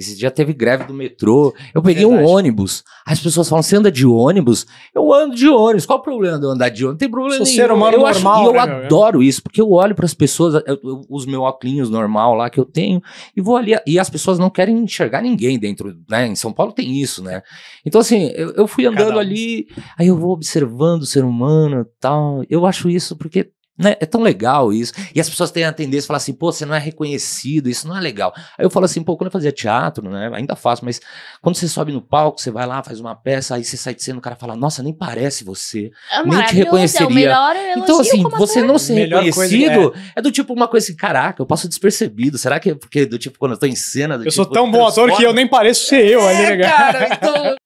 Esse dia teve greve do metrô. Eu peguei Verdade. um ônibus. As pessoas falam: você anda de ônibus? Eu ando de ônibus. Qual o problema de eu andar de ônibus? Não tem problema Sou nenhum. Ser humano eu normal, acho, e eu né, adoro isso, porque eu olho para as pessoas, eu, eu, os meus óculos normal lá que eu tenho, e vou ali. E as pessoas não querem enxergar ninguém dentro, né? Em São Paulo tem isso, né? Então, assim, eu, eu fui andando um. ali, aí eu vou observando o ser humano tal. Eu acho isso porque né? É tão legal isso. E as pessoas têm a tendência de falar assim, pô, você não é reconhecido, isso não é legal. Aí eu falo assim, pô, quando eu fazia teatro, né? Ainda faço, mas quando você sobe no palco, você vai lá, faz uma peça, aí você sai de cena, o cara fala, nossa, nem parece você. É nem te é reconheceria. É então, assim, você não ser reconhecido é. é. do tipo uma coisa assim, caraca, eu passo despercebido. Será que é porque do tipo, quando eu tô em cena. eu tipo, sou tão bom ator que eu nem pareço ser eu, é, né, cara, então.